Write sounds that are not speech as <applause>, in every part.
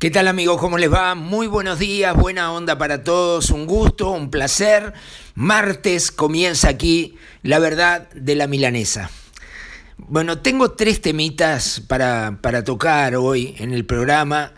¿Qué tal amigos? ¿Cómo les va? Muy buenos días, buena onda para todos, un gusto, un placer. Martes comienza aquí la verdad de la milanesa. Bueno, tengo tres temitas para, para tocar hoy en el programa.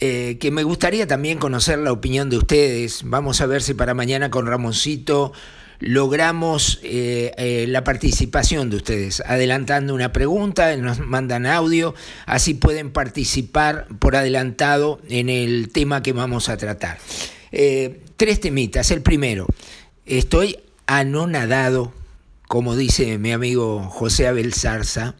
Eh, que me gustaría también conocer la opinión de ustedes. Vamos a ver si para mañana con Ramoncito logramos eh, eh, la participación de ustedes, adelantando una pregunta, nos mandan audio, así pueden participar por adelantado en el tema que vamos a tratar. Eh, tres temitas. El primero, estoy anonadado, como dice mi amigo José Abel Sarza,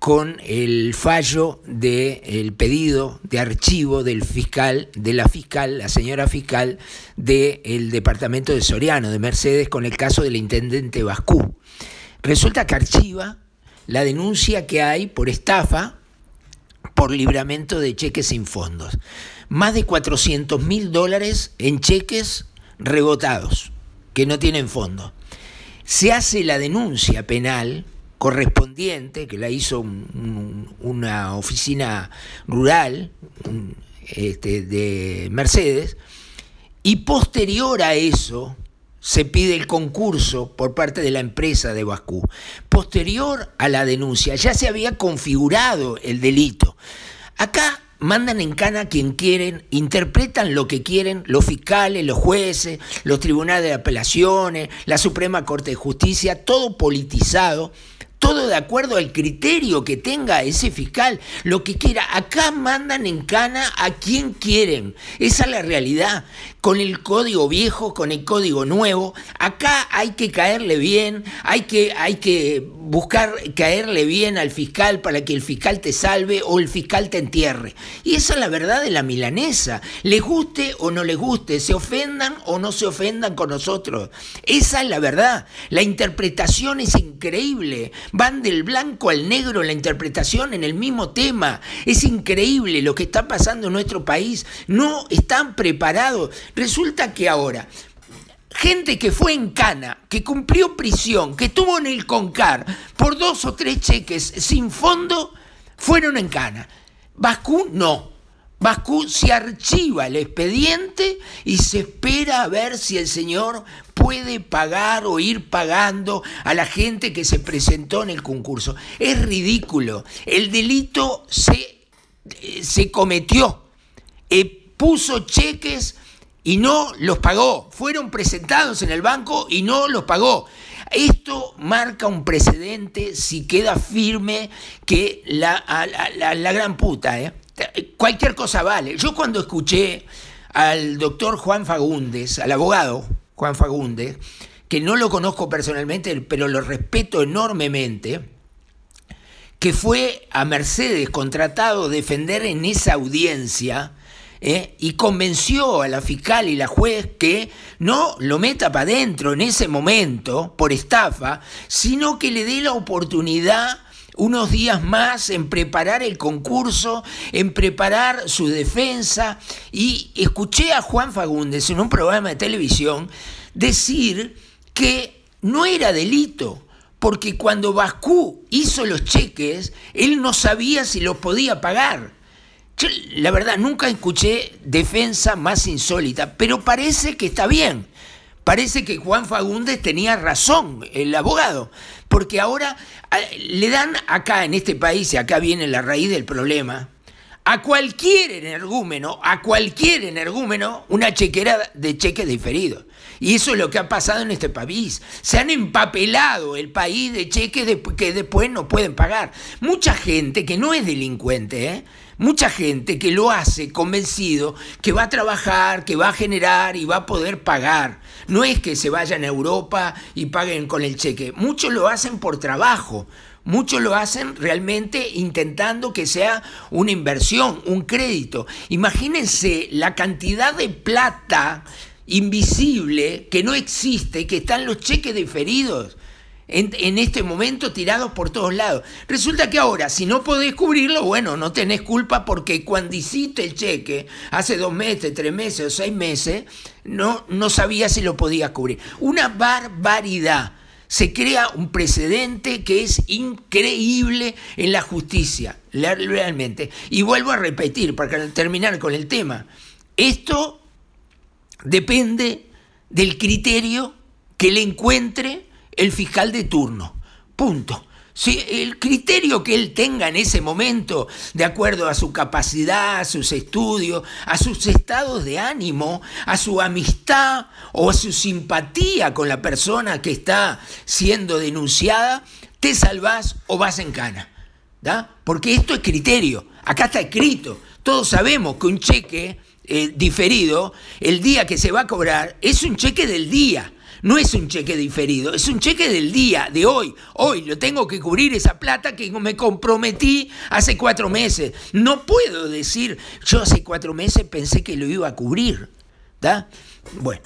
con el fallo del pedido de archivo del fiscal, de la fiscal, la señora fiscal del departamento de Soriano, de Mercedes, con el caso del intendente Bascú. Resulta que archiva la denuncia que hay por estafa por libramiento de cheques sin fondos. Más de 400 mil dólares en cheques rebotados, que no tienen fondo. Se hace la denuncia penal correspondiente que la hizo una oficina rural este, de Mercedes, y posterior a eso se pide el concurso por parte de la empresa de Bascú. Posterior a la denuncia ya se había configurado el delito. Acá mandan en cana a quien quieren, interpretan lo que quieren los fiscales, los jueces, los tribunales de apelaciones, la Suprema Corte de Justicia, todo politizado todo de acuerdo al criterio que tenga ese fiscal, lo que quiera. Acá mandan en cana a quien quieren. Esa es la realidad con el código viejo, con el código nuevo. Acá hay que caerle bien, hay que, hay que buscar caerle bien al fiscal para que el fiscal te salve o el fiscal te entierre. Y esa es la verdad de la milanesa. Les guste o no les guste, se ofendan o no se ofendan con nosotros. Esa es la verdad. La interpretación es increíble. Van del blanco al negro la interpretación en el mismo tema. Es increíble lo que está pasando en nuestro país. No están preparados Resulta que ahora, gente que fue en cana, que cumplió prisión, que estuvo en el CONCAR por dos o tres cheques sin fondo, fueron en cana. Bascú no. Bascú se archiva el expediente y se espera a ver si el señor puede pagar o ir pagando a la gente que se presentó en el concurso. Es ridículo. El delito se, eh, se cometió. Eh, puso cheques y no los pagó. Fueron presentados en el banco y no los pagó. Esto marca un precedente si queda firme que la, gran puta, ¿eh? cualquier cosa vale. Yo cuando escuché al doctor Juan Fagundes, al abogado Juan Fagundes, que no lo conozco personalmente, pero lo respeto enormemente, que fue a Mercedes contratado a defender en esa audiencia ¿eh? y convenció a la fiscal y la juez que no lo meta para adentro en ese momento por estafa, sino que le dé la oportunidad unos días más en preparar el concurso, en preparar su defensa. Y escuché a Juan Fagundes en un programa de televisión decir que no era delito, porque cuando Bascú hizo los cheques, él no sabía si los podía pagar la verdad, nunca escuché defensa más insólita, pero parece que está bien. Parece que Juan Fagundes tenía razón, el abogado, porque ahora le dan acá en este país, y acá viene la raíz del problema, a cualquier energúmeno, a cualquier energúmeno, una chequera de cheques diferidos. Y eso es lo que ha pasado en este país. Se han empapelado el país de cheques que después no pueden pagar. Mucha gente que no es delincuente, ¿eh? mucha gente que lo hace convencido que va a trabajar, que va a generar y va a poder pagar. No es que se vayan a Europa y paguen con el cheque. Muchos lo hacen por trabajo. Muchos lo hacen realmente intentando que sea una inversión, un crédito. Imagínense la cantidad de plata invisible que no existe, que están los cheques diferidos en, este momento tirados por todos lados. Resulta que ahora, si no podés cubrirlo, bueno, no tenés culpa porque cuando hiciste el cheque, hace dos meses, tres meses o seis meses, no, no sabías si lo podías cubrir. Una barbaridad. Se crea un precedente que es increíble en la justicia, realmente. Y vuelvo a repetir, para terminar con el tema, esto depende del criterio que le encuentre el fiscal de turno. Punto. Si el criterio que él tenga en ese momento, de acuerdo a su capacidad, a sus estudios, a sus estados de ánimo, a su amistad o a su simpatía con la persona que está siendo denunciada, te salvás o vas en cana. Porque esto es criterio. Acá está escrito. Todos sabemos que un cheque eh, diferido, el día que se va a cobrar, es un cheque del día no es un cheque diferido, es un cheque del día, de hoy. Hoy lo tengo que cubrir esa plata que me comprometí hace cuatro meses. No puedo decir, yo hace cuatro meses pensé que lo iba a cubrir. Bueno,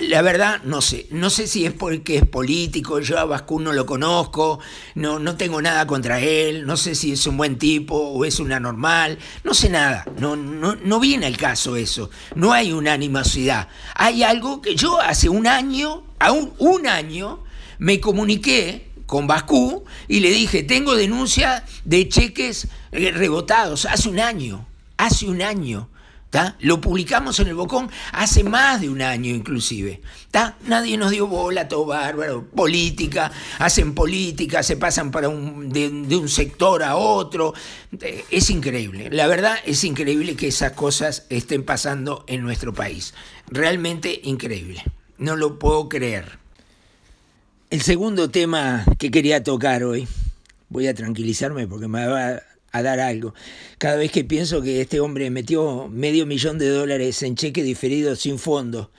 la, verdad no sé, no sé si es porque es político, yo a Bascú no lo conozco, no, tengo nada contra él, no sé si es un buen tipo o es una normal, no sé nada, no, viene al caso eso, no hay unanimidad, hay algo que yo hace un año, aún un año, me comuniqué con Bascú y le dije, tengo denuncia de cheques eh, rebotados hace un año, hace un año. Lo publicamos en el Bocón hace más de un año inclusive. Nadie nos dio bola, todo bárbaro. Política, hacen política, se pasan para de, de, un sector a otro. Eh, es increíble. La verdad es increíble que esas cosas estén pasando en nuestro país. Realmente increíble. No lo puedo creer. El segundo tema que quería tocar hoy, voy a tranquilizarme porque me va a dar algo. Cada vez que pienso que este hombre metió medio millón de dólares en cheque diferido sin fondo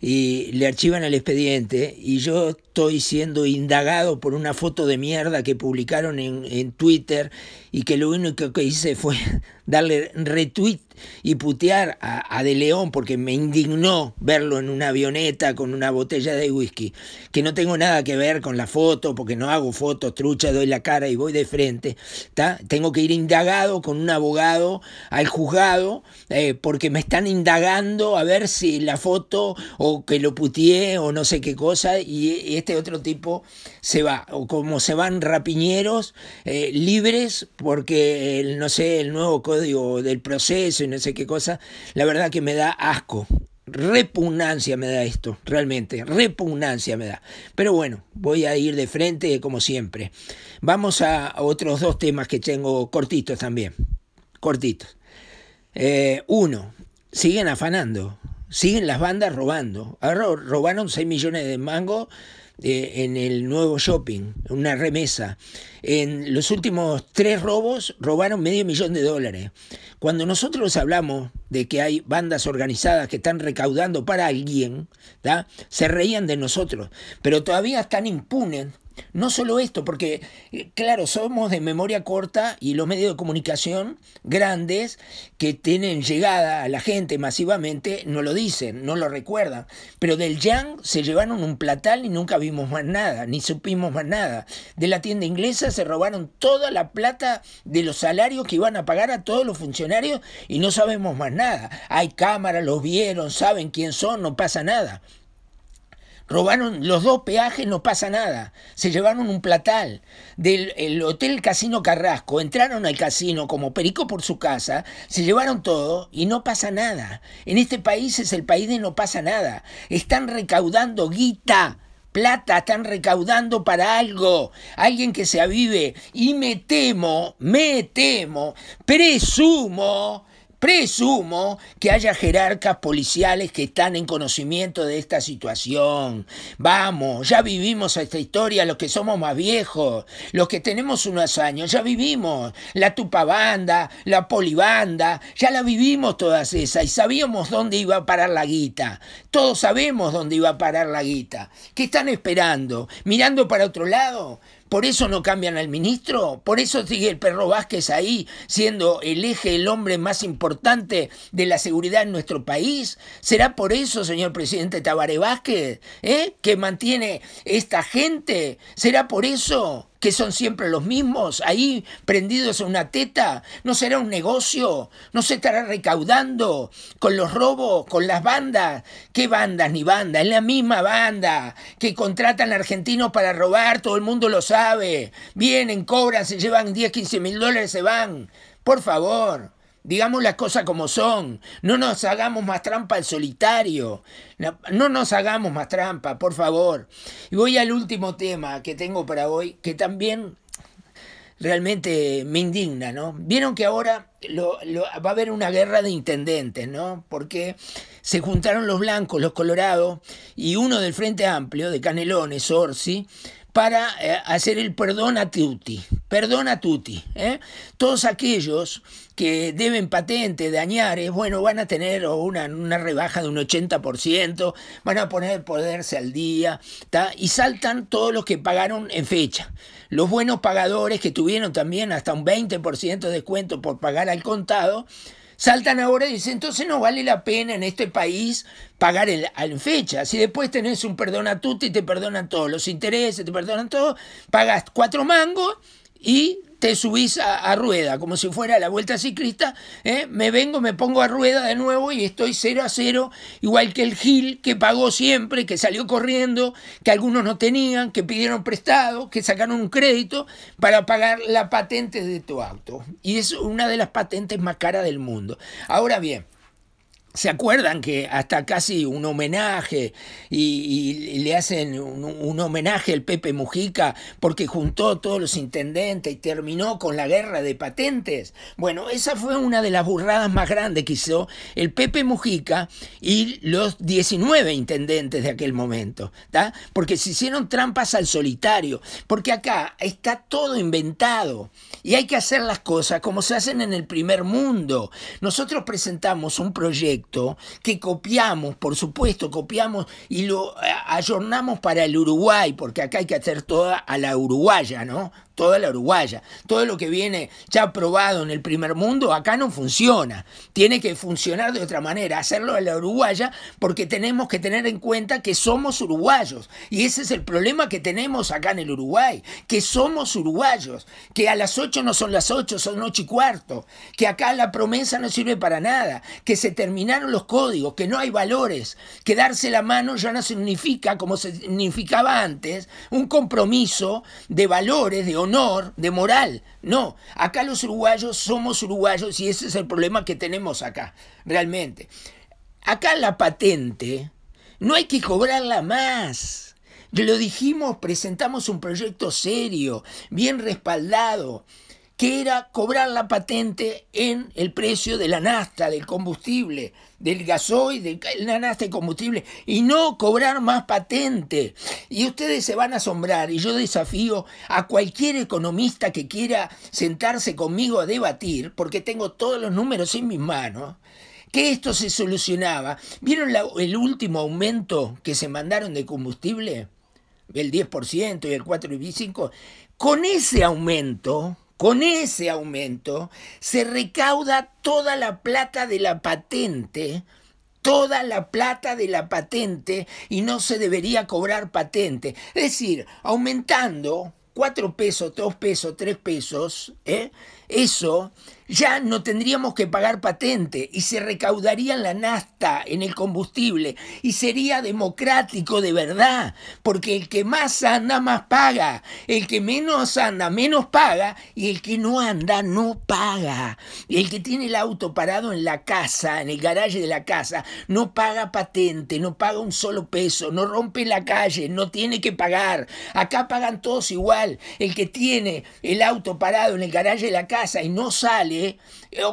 y le archivan al expediente y yo estoy siendo indagado por una foto de mierda que publicaron en, Twitter y que lo único que hice fue <laughs> darle retweet y putear a, De León porque me indignó verlo en una avioneta con una botella de whisky, que no tengo nada que ver con la foto porque no hago fotos, trucha, doy la cara y voy de frente. ¿está? Tengo que ir indagado con un abogado al juzgado eh, porque me están indagando a ver si la foto o que lo puteé o no sé qué cosa y este este otro tipo se va, o como se van rapiñeros eh, libres, porque no sé, el nuevo código del proceso y no sé qué cosa, la verdad que me da asco, repugnancia me da esto, realmente, repugnancia me da. Pero bueno, voy a ir de frente como siempre. Vamos a otros dos temas que tengo cortitos también, cortitos. Eh, uno, siguen afanando, siguen las bandas robando. Ahora robaron 6 millones de mango en el nuevo shopping, una remesa. En los últimos tres robos robaron medio millón de dólares. Cuando nosotros hablamos de que hay bandas organizadas que están recaudando para alguien, se reían de nosotros, pero todavía están impunes no solo esto, porque eh, claro, somos de memoria corta y los medios de comunicación grandes que tienen llegada a la gente masivamente no lo dicen, no lo recuerdan. Pero del Yang se llevaron un platal y nunca vimos más nada, ni supimos más nada. De la tienda inglesa se robaron toda la plata de los salarios que iban a pagar a todos los funcionarios y no sabemos más nada. Hay cámaras, los vieron, saben quién son, no pasa nada. Robaron los dos peajes, no pasa nada. Se llevaron un platal del Hotel Casino Carrasco. Entraron al casino como perico por su casa, se llevaron todo y no pasa nada. En este país es el país de no pasa nada. Están recaudando guita plata están recaudando para algo, alguien que se avive. Y me temo, me temo, presumo Presumo que haya jerarcas policiales que están en conocimiento de esta situación. Vamos, ya vivimos esta historia los que somos más viejos, los que tenemos unos años, ya vivimos la tupabanda, la polibanda, ya la vivimos todas esas y sabíamos dónde iba a parar la guita. Todos sabemos dónde iba a parar la guita. ¿Qué están esperando? ¿Mirando para otro lado? ¿Por eso no cambian al ministro? ¿Por eso sigue el perro Vázquez ahí siendo el eje, el hombre más importante de la seguridad en nuestro país? ¿Será por eso, señor presidente Tabaré Vázquez, eh, que mantiene esta gente? ¿Será por eso? que son siempre los mismos, ahí prendidos en una teta? ¿No será un negocio? ¿No se estará recaudando con los robos, con las bandas? ¿Qué bandas ni bandas? Es la misma banda que contratan argentinos para robar, todo el mundo lo sabe. Vienen, cobran, se llevan 10, 15 mil dólares, se van. Por favor. Digamos las cosas como son. No nos hagamos más trampa al solitario. No nos hagamos más trampa, por favor. Y voy al último tema que tengo para hoy, que también realmente me indigna, ¿no? Vieron que ahora va a haber una guerra de intendentes, ¿no? Porque se juntaron los blancos, los colorados, y uno del Frente Amplio, de Canelones, Orsi, para eh, hacer el perdón a tutti, perdón a tutti. ¿eh? Todos aquellos que deben patente, dañares, eh, bueno, van a tener una, una rebaja de un 80%, van a poner poderse al día, y saltan todos los que pagaron en fecha. Los buenos pagadores que tuvieron también hasta un 20% de descuento por pagar al contado, saltan ahora y dicen, entonces no vale la pena en este país pagar el, al fecha. Si después tenés un perdón a tutti, te perdonan todos los intereses, te perdonan todo, pagas cuatro mangos y te subís a, rueda, como si fuera la vuelta ciclista, ¿eh? me vengo, me pongo a rueda de nuevo y estoy cero a cero, igual que el Gil, que pagó siempre, que salió corriendo, que algunos no tenían, que pidieron prestado, que sacaron un crédito para pagar la patente de tu auto. Y es una de las patentes más caras del mundo. Ahora bien, ¿Se acuerdan que hasta casi un homenaje y, le hacen un, homenaje al Pepe Mujica porque juntó todos los intendentes y terminó con la guerra de patentes? Bueno, esa fue una de las burradas más grandes que hizo el Pepe Mujica y los 19 intendentes de aquel momento, Porque se hicieron trampas al solitario, porque acá está todo inventado y hay que hacer las cosas como se hacen en el primer mundo. Nosotros presentamos un proyecto que copiamos, por supuesto, copiamos y lo eh, ayornamos para el Uruguay, porque acá hay que hacer toda a la uruguaya, ¿no? toda la uruguaya. Todo lo que viene ya probado en el primer mundo acá no funciona. Tiene que funcionar de otra manera, hacerlo a la uruguaya porque tenemos que tener en cuenta que somos uruguayos. Y ese es el problema que tenemos acá en el Uruguay, que somos uruguayos, que a las 8 no son las 8, son 8 y cuarto, que acá la promesa no sirve para nada, que se terminaron los códigos, que no hay valores, que darse la mano ya no significa como significaba antes, un compromiso de valores, de honor de moral. No, acá los uruguayos somos uruguayos y ese es el problema que tenemos acá, realmente. Acá la patente no hay que cobrarla más. Lo dijimos, presentamos un proyecto serio, bien respaldado que era cobrar la patente en el precio de la nasta, del combustible, del gasoil, de la nasta y combustible, y no cobrar más patente. Y ustedes se van a asombrar, y yo desafío a cualquier economista que quiera sentarse conmigo a debatir, porque tengo todos los números en mis manos, que esto se solucionaba. ¿Vieron el último aumento que se mandaron de combustible? El 10% y el 4 y 5. Con ese aumento con ese aumento se recauda toda la plata de la patente, toda la plata de la patente y no se debería cobrar patente. Es decir, aumentando cuatro pesos, dos pesos, tres pesos, ¿eh? eso, ya no tendríamos que pagar patente y se recaudaría la nafta en el combustible y sería democrático de verdad, porque el que más anda más paga, el que menos anda menos paga y el que no anda no paga. El que tiene el auto parado en la casa, en el garaje de la casa, no paga patente, no paga un solo peso, no rompe la calle, no tiene que pagar. Acá pagan todos igual. El que tiene el auto parado en el garaje de la casa, y no sale,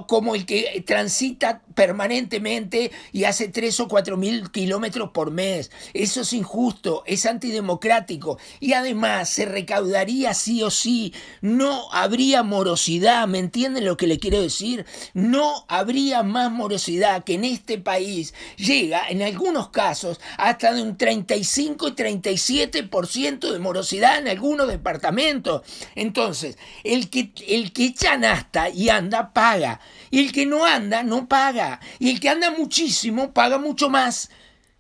como el que transita permanentemente y hace 3 o 4 mil kilómetros por mes. Eso es injusto, es antidemocrático y además se recaudaría sí o sí. No habría morosidad, ¿me entienden lo que le quiero decir? No habría más morosidad que en este país llega en algunos casos hasta de un 35 y 37% de morosidad en algunos departamentos. Entonces, el que, el que y anda paga. Y el que no anda, no paga. Y el que anda muchísimo, paga mucho más.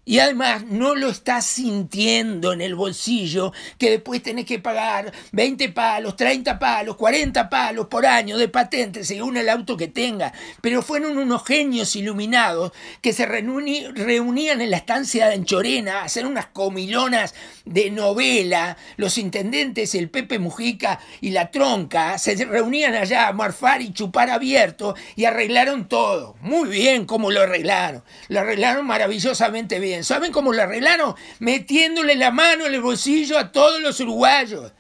Y además no lo estás sintiendo en el bolsillo que después tenés que pagar 20 palos, 30 palos, 40 palos por año de patente según el auto que tenga. Pero fueron unos genios iluminados que se reunían en la estancia de Anchorena a hacer unas comilonas de novela. Los intendentes, el Pepe Mujica y la Tronca, se reunían allá a marfar y chupar abierto y arreglaron todo. Muy bien como lo arreglaron. Lo arreglaron maravillosamente bien. ¿Saben cómo lo arreglaron? Metiéndole la mano en el bolsillo a todos los uruguayos.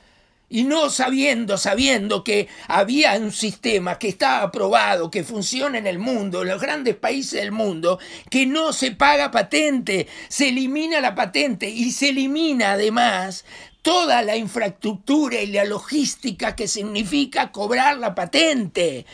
Y no sabiendo, sabiendo que había un sistema que está aprobado, que funciona en el mundo, en los grandes países del mundo, que no se paga patente, se elimina la patente y se elimina además toda la infraestructura y la logística que significa cobrar la patente.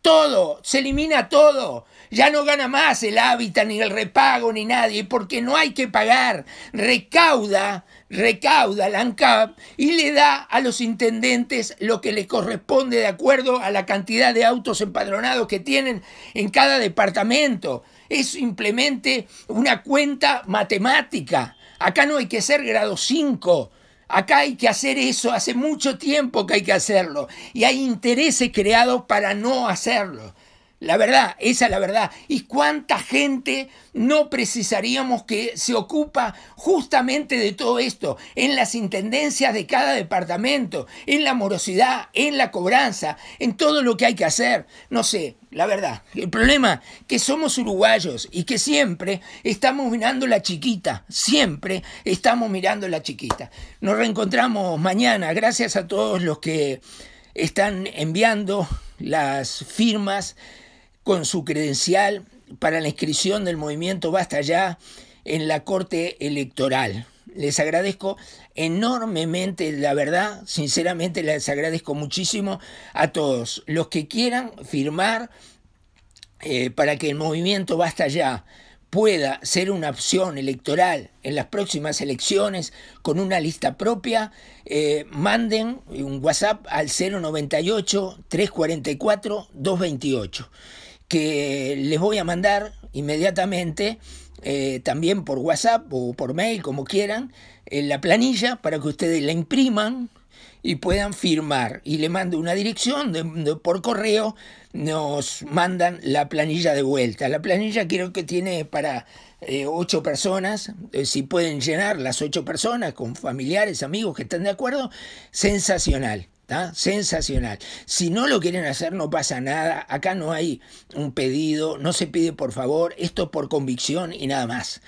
Todo, se elimina todo. Ya no gana más el hábitat, ni el repago, ni nadie, porque no hay que pagar. Recauda, recauda la ANCAP y le da a los intendentes lo que les corresponde de acuerdo a la cantidad de autos empadronados que tienen en cada departamento. Es simplemente una cuenta matemática. Acá no hay que ser grado 5. Acá hay que hacer eso, hace mucho tiempo que hay que hacerlo. Y hay intereses creados para no hacerlo. La verdad, esa es la verdad. ¿Y cuánta gente no precisaríamos que se ocupa justamente de todo esto? En las intendencias de cada departamento, en la morosidad, en la cobranza, en todo lo que hay que hacer. No sé, la verdad. El problema que somos uruguayos y que siempre estamos mirando la chiquita. Siempre estamos mirando la chiquita. Nos reencontramos mañana. Gracias a todos los que están enviando las firmas con su credencial para la inscripción del movimiento Basta Ya en la Corte Electoral. Les agradezco enormemente, la verdad, sinceramente les agradezco muchísimo a todos los que quieran firmar eh, para que el movimiento Basta Ya pueda ser una opción electoral en las próximas elecciones con una lista propia, eh, manden un WhatsApp al 098-344-228 que les voy a mandar inmediatamente eh, también por WhatsApp o por mail, como quieran, eh, la planilla para que ustedes la impriman y puedan firmar. Y le mando una dirección por correo, nos mandan la planilla de vuelta. La planilla creo que tiene para eh, ocho personas, si pueden llenar las ocho personas con familiares, amigos que están de acuerdo, sensacional. Sensacional. Si no lo quieren hacer, no pasa nada. Acá no hay un pedido, no se pide por favor, esto es por convicción y nada más.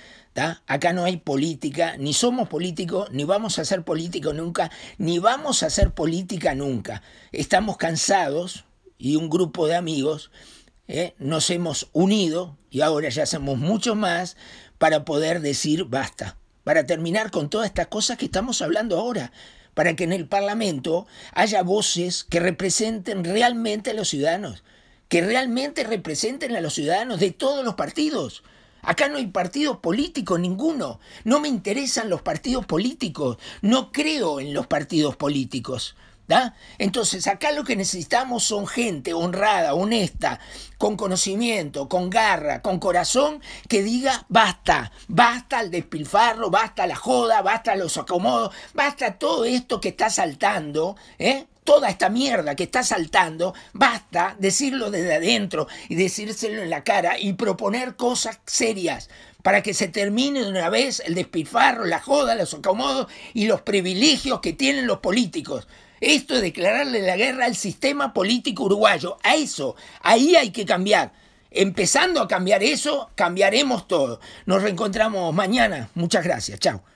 Acá no hay política, ni somos políticos, ni vamos a ser políticos nunca, ni vamos a hacer política nunca. Estamos cansados y un grupo de amigos ¿eh? nos hemos unido y ahora ya hacemos mucho más para poder decir basta, para terminar con todas estas cosas que estamos hablando ahora para que en el Parlamento haya voces que representen realmente a los ciudadanos, que realmente representen a los ciudadanos de todos los partidos. Acá no hay partido político ninguno. No me interesan los partidos políticos. No creo en los partidos políticos. Entonces, acá lo que necesitamos son gente honrada, honesta, con conocimiento, con garra, con corazón, que diga basta, basta el despilfarro, basta la joda, basta los acomodos, basta todo esto que está saltando, ¿eh? toda esta mierda que está saltando, basta decirlo desde adentro y decírselo en la cara y proponer cosas serias para que se termine de una vez el despilfarro, la joda, los acomodos y los privilegios que tienen los políticos. Esto es declararle la guerra al sistema político uruguayo, a eso, ahí hay que cambiar. Empezando a cambiar eso, cambiaremos todo. Nos reencontramos mañana. Muchas gracias. Chao.